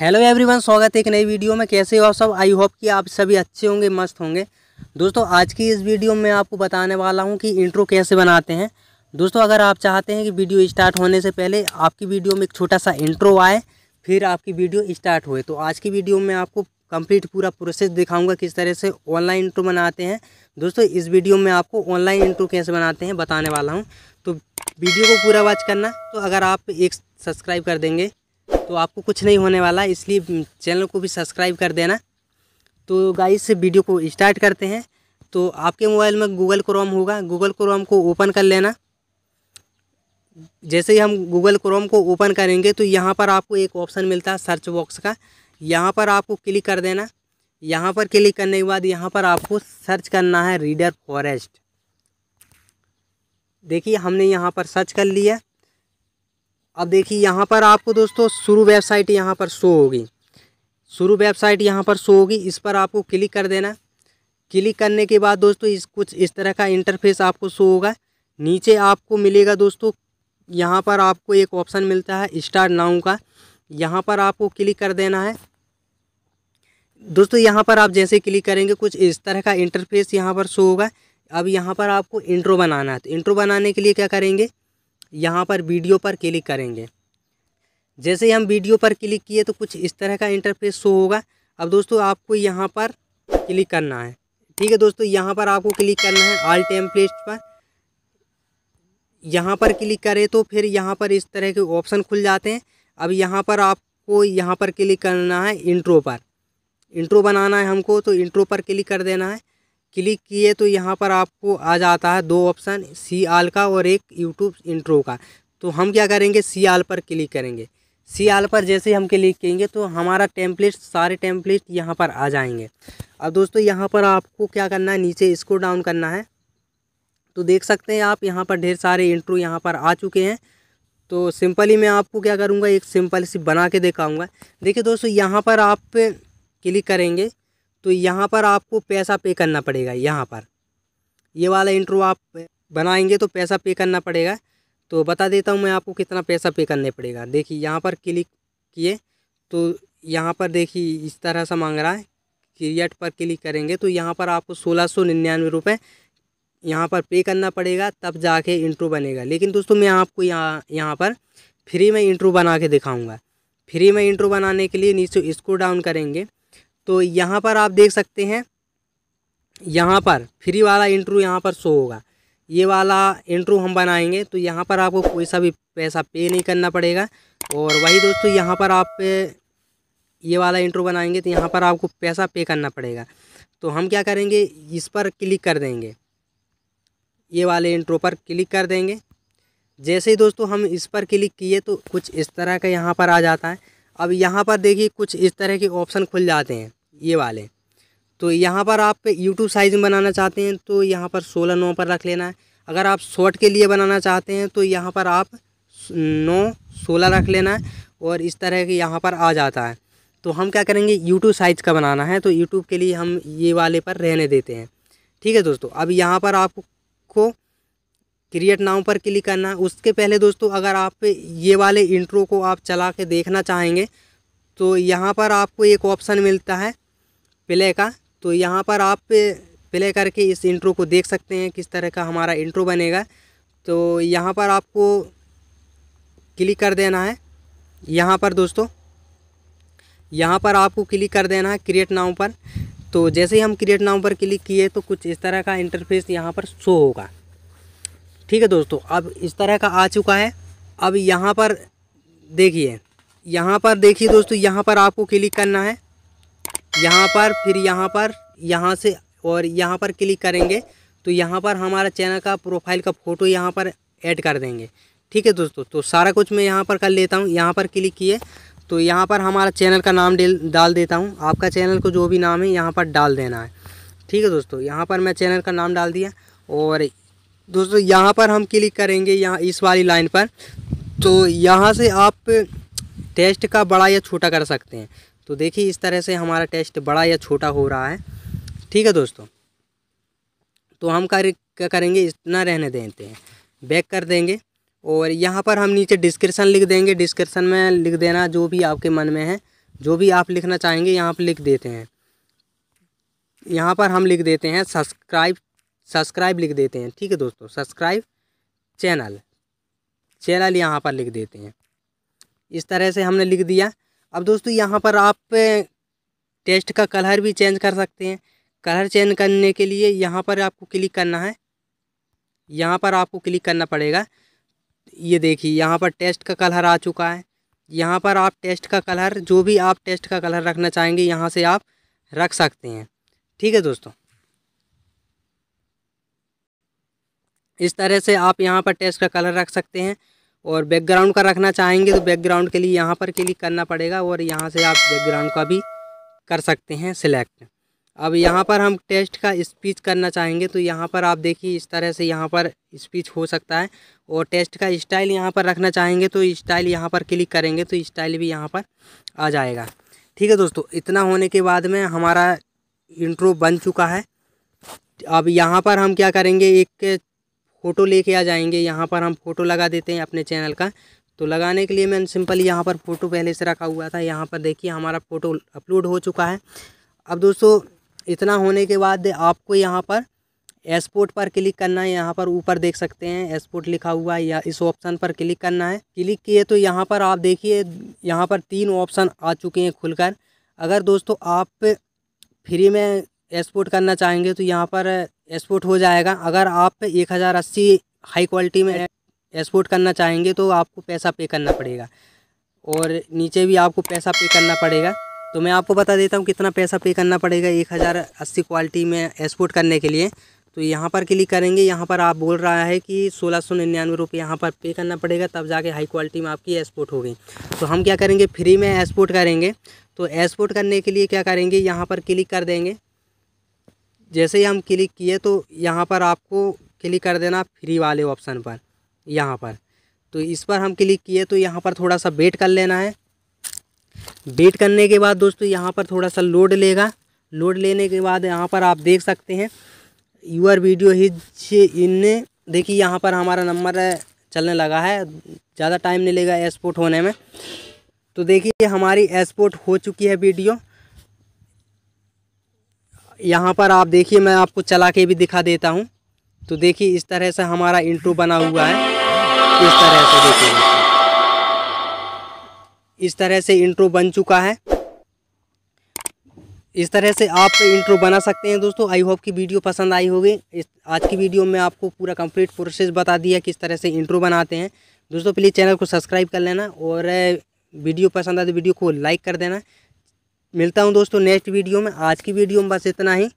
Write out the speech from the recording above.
hello everyone स्वागत है एक नई वीडियो में कैसे हो सब आई होप कि आप सभी अच्छे होंगे मस्त होंगे दोस्तों आज की इस वीडियो में आपको बताने वाला हूं कि इंट्रो कैसे बनाते हैं दोस्तों अगर आप चाहते हैं कि वीडियो स्टार्ट होने से पहले आपकी वीडियो में एक छोटा सा इंट्रो आए फिर आपकी वीडियो स्टार्ट हुए तो आज की वीडियो में आपको कंप्लीट पूरा प्रोसेस दिखाऊँगा किस तरह से ऑनलाइन इंट्रो बनाते हैं दोस्तों इस वीडियो में आपको ऑनलाइन इंट्रो कैसे बनाते हैं बताने वाला हूँ तो वीडियो को पूरा वॉच करना तो अगर आप एक सब्सक्राइब कर देंगे तो आपको कुछ नहीं होने वाला इसलिए चैनल को भी सब्सक्राइब कर देना तो गाइस से वीडियो को स्टार्ट करते हैं तो आपके मोबाइल में गूगल क्रोम होगा गूगल क्रोम को ओपन कर लेना जैसे ही हम गूगल क्रोम को ओपन करेंगे तो यहाँ पर आपको एक ऑप्शन मिलता है सर्च बॉक्स का यहाँ पर आपको क्लिक कर देना यहाँ पर क्लिक करने के बाद यहाँ पर आपको सर्च करना है रीडर फॉरेस्ट देखिए हमने यहाँ पर सर्च कर लिया अब देखिए यहाँ पर आपको दोस्तों शुरू वेबसाइट यहाँ पर शो होगी शुरू वेबसाइट यहाँ पर शो होगी इस पर आपको क्लिक कर देना क्लिक करने के बाद दोस्तों इस कुछ इस तरह का इंटरफेस आपको शो होगा नीचे आपको मिलेगा दोस्तों यहाँ पर आपको एक ऑप्शन मिलता है स्टार नाउ का यहाँ पर आपको क्लिक कर देना है दोस्तों यहाँ पर आप जैसे क्लिक करेंगे कुछ इस तरह का इंटरफेस यहाँ पर शो होगा अब यहाँ पर आपको इंट्रो बनाना है तो इंट्रो बनाने के लिए क्या करेंगे यहाँ पर वीडियो पर क्लिक करेंगे जैसे ही हम वीडियो पर क्लिक किए तो कुछ इस तरह का इंटरफेस शो होगा अब दोस्तों आपको यहाँ पर क्लिक करना है ठीक है दोस्तों यहाँ पर आपको क्लिक करना है ऑल टेम्पलेट पर यहाँ पर क्लिक करें तो फिर यहाँ पर इस तरह के ऑप्शन खुल जाते हैं अब यहाँ पर आपको यहाँ पर क्लिक करना है इंट्रो पर इंट्रो बनाना है हमको तो इंट्रो पर क्लिक कर देना है क्लिक किए तो यहाँ पर आपको आ जाता है दो ऑप्शन सी आल का और एक यूट्यूब इंट्रो का तो हम क्या करेंगे सी आल पर क्लिक करेंगे सी आल पर जैसे हम क्लिक करेंगे तो हमारा टेम्पलेट सारे टेम्पलेट यहाँ पर आ जाएंगे अब दोस्तों यहाँ पर आपको क्या करना है नीचे इसको डाउन करना है तो देख सकते हैं आप यहाँ पर ढेर सारे इंट्रो यहाँ पर आ चुके हैं तो सिंपली मैं आपको क्या करूँगा एक सिंपल सी बना के दिखाऊँगा देखिए दोस्तों यहाँ पर आप क्लिक करेंगे तो यहाँ पर आपको पैसा पे करना पड़ेगा यहाँ पर ये वाला इंट्रो आप बनाएंगे तो पैसा पे करना पड़ेगा तो बता देता हूँ मैं आपको कितना पैसा पे करने पड़ेगा देखिए यहाँ पर क्लिक किए तो यहाँ पर देखिए इस तरह से मांग रहा है क्रिएट पर क्लिक करेंगे तो यहाँ पर आपको सोलह सौ निन्यानवे रुपये यहाँ पर पे करना पड़ेगा तब जाके इंट्रो बनेगा लेकिन दोस्तों मैं आपको यहाँ यहाँ पर फ्री में इंट्रो बना के दिखाऊँगा फ्री में इंट्रो बनाने के लिए नीचे इसको डाउन करेंगे तो यहाँ पर आप देख सकते हैं यहाँ पर फ्री वाला इंट्रू यहाँ पर शो होगा ये वाला इंट्रू हम बनाएंगे तो यहाँ पर आपको कोई सा भी पैसा पे नहीं करना पड़ेगा और वही दोस्तों यहाँ पर आप ये वाला इंट्रो बनाएंगे तो यहाँ पर आपको पैसा पे करना पड़ेगा तो हम क्या करेंगे इस पर क्लिक कर देंगे ये वाले इंट्रो पर क्लिक कर देंगे जैसे ही दोस्तों हम इस पर क्लिक किए तो कुछ इस तरह का यहाँ पर आ जाता है अब यहाँ पर देखिए कुछ इस तरह के ऑप्शन खुल जाते हैं ये वाले तो यहाँ पर आप यूट्यूब साइज में बनाना चाहते हैं तो यहाँ पर सोलह नौ पर रख लेना है अगर आप शॉर्ट के लिए बनाना चाहते हैं तो यहाँ पर आप नौ सोलह रख लेना है और इस तरह के यहाँ पर आ जाता है तो हम क्या करेंगे यूट्यूब साइज का बनाना है तो यूट्यूब के लिए हम ये वाले पर रहने देते हैं ठीक है दोस्तों अब यहाँ पर आपको क्रिएट नाउ पर क्लिक करना उसके पहले दोस्तों अगर आप ये वाले इंट्रो को आप चला के देखना चाहेंगे तो यहाँ पर आपको एक ऑप्शन मिलता है प्ले का तो यहाँ पर आप प्ले करके इस इंट्रो को देख सकते हैं किस तरह का हमारा इंट्रो बनेगा तो यहाँ पर आपको क्लिक कर देना है यहाँ पर दोस्तों यहाँ पर आपको क्लिक कर देना है क्रिएट नाउ पर तो जैसे ही हम क्रिएट नाउ पर क्लिक किए तो कुछ इस तरह का इंटरफेस यहाँ पर शो होगा ठीक है दोस्तों अब इस तरह का आ चुका है अब यहाँ पर देखिए यहाँ पर देखिए दोस्तों यहाँ पर आपको क्लिक करना है यहाँ पर फिर यहाँ पर यहाँ से और यहाँ पर क्लिक करेंगे तो यहाँ पर हमारा चैनल का प्रोफाइल का फ़ोटो यहाँ पर ऐड कर देंगे ठीक है दोस्तों तो सारा कुछ मैं यहाँ पर कर लेता हूँ यहाँ पर क्लिक किए तो यहाँ पर हमारा चैनल का नाम डाल देता हूँ आपका चैनल को जो भी नाम है यहाँ पर डाल देना है ठीक है दोस्तों यहाँ पर मैं चैनल का नाम डाल दिया और दोस्तों यहाँ पर हम क्लिक करेंगे यहाँ इस वाली लाइन पर तो यहाँ से आप टेस्ट का बड़ा या छोटा कर सकते हैं तो देखिए इस तरह से हमारा टेस्ट बड़ा या छोटा हो रहा है ठीक है दोस्तों तो हम कर करेंगे इतना रहने देते हैं बैक कर देंगे और यहाँ पर हम नीचे डिस्क्रिप्सन लिख देंगे डिस्क्रिप्शन में लिख देना जो भी आपके मन में है जो भी आप लिखना चाहेंगे यहाँ पर लिख देते हैं यहाँ पर हम लिख देते हैं सब्सक्राइब सब्सक्राइब लिख देते हैं ठीक है दोस्तों सब्सक्राइब चैनल चैनल यहाँ पर लिख देते हैं इस तरह से हमने लिख दिया अब दोस्तों यहाँ पर आप टेस्ट का कलर भी चेंज कर सकते हैं कलर चेंज करने के लिए यहाँ पर आपको क्लिक करना है यहाँ पर आपको क्लिक करना पड़ेगा ये देखिए यहाँ पर टेस्ट का कलर आ चुका है यहाँ पर आप टेस्ट का कलर जो भी आप टेस्ट का कलर रखना चाहेंगे यहाँ से आप रख सकते हैं ठीक है दोस्तों इस तरह से आप यहाँ पर टेस्ट का कलर रख सकते हैं और बैकग्राउंड का रखना चाहेंगे तो बैकग्राउंड के लिए यहाँ पर क्लिक करना पड़ेगा और यहाँ से आप बैकग्राउंड का भी कर सकते हैं सिलेक्ट अब यहाँ पर हम टेस्ट का स्पीच करना चाहेंगे तो यहाँ पर आप देखिए इस तरह से यहाँ पर स्पीच हो सकता है और टेस्ट का स्टाइल यहाँ पर रखना चाहेंगे तो स्टाइल यहाँ पर क्लिक करेंगे तो स्टाइल भी यहाँ पर आ जाएगा ठीक है दोस्तों इतना होने के बाद में हमारा इंट्रो बन चुका है अब यहाँ पर हम क्या करेंगे एक फ़ोटो लेके आ जाएंगे यहाँ पर हम फ़ोटो लगा देते हैं अपने चैनल का तो लगाने के लिए मैंने सिंपल यहाँ पर फ़ोटो पहले से रखा हुआ था यहाँ पर देखिए हमारा फ़ोटो अपलोड हो चुका है अब दोस्तों इतना होने के बाद आपको यहाँ पर एक्सपोर्ट पर क्लिक करना है यहाँ पर ऊपर देख सकते हैं एक्सपोर्ट लिखा हुआ है या इस ऑप्शन पर क्लिक करना है क्लिक किए तो यहाँ पर आप देखिए यहाँ पर तीन ऑप्शन आ चुके हैं खुलकर अगर दोस्तों आप फ्री में एक्सपोर्ट करना चाहेंगे तो यहाँ पर एक्सपोर्ट हो जाएगा अगर आप एक हज़ार अस्सी हाई क्वालिटी में एक्सपोर्ट करना चाहेंगे तो आपको पैसा पे करना पड़ेगा और नीचे भी आपको पैसा पे करना पड़ेगा तो मैं आपको बता देता हूँ कितना पैसा पे करना पड़ेगा एक हज़ार अस्सी क्वालिटी में एक्सपोर्ट करने के लिए तो यहाँ पर क्लिक करेंगे यहाँ पर आप बोल रहा है कि सोलह सौ निन्यानवे रुपये यहाँ पर पे करना पड़ेगा तब जाके हाई क्वालिटी में आपकी एक्सपोर्ट होगी तो हम क्या करेंगे फ्री में एक्सपोर्ट करेंगे तो एक्सपोर्ट करने के लिए क्या करेंगे यहाँ पर क्लिक कर देंगे जैसे ही हम क्लिक किए तो यहाँ पर आपको क्लिक कर देना फ्री वाले ऑप्शन पर यहाँ पर तो इस पर हम क्लिक किए तो यहाँ पर थोड़ा सा वेट कर लेना है वेट करने के बाद दोस्तों यहाँ पर थोड़ा सा लोड लेगा लोड लेने के बाद यहाँ पर आप देख सकते हैं यूर वीडियो हिज इन देखिए यहाँ पर हमारा नंबर चलने लगा है ज़्यादा टाइम नहीं लेगा एक्सपोर्ट होने में तो देखिए हमारी एक्सपोर्ट हो चुकी है वीडियो यहाँ पर आप देखिए मैं आपको चला के भी दिखा देता हूँ तो देखिए इस तरह से हमारा इंट्रो बना हुआ है इस तरह से देखिए इस तरह से इंट्रो बन चुका है इस तरह से आप इंट्रो बना सकते हैं दोस्तों आई होप की वीडियो पसंद आई होगी इस आज की वीडियो में आपको पूरा कंप्लीट प्रोसेस बता दिया किस तरह से इंट्रो बनाते हैं दोस्तों प्लीज़ चैनल को सब्सक्राइब कर लेना और वीडियो पसंद आए तो वीडियो को लाइक कर देना मिलता हूँ दोस्तों नेक्स्ट वीडियो में आज की वीडियो में बस इतना ही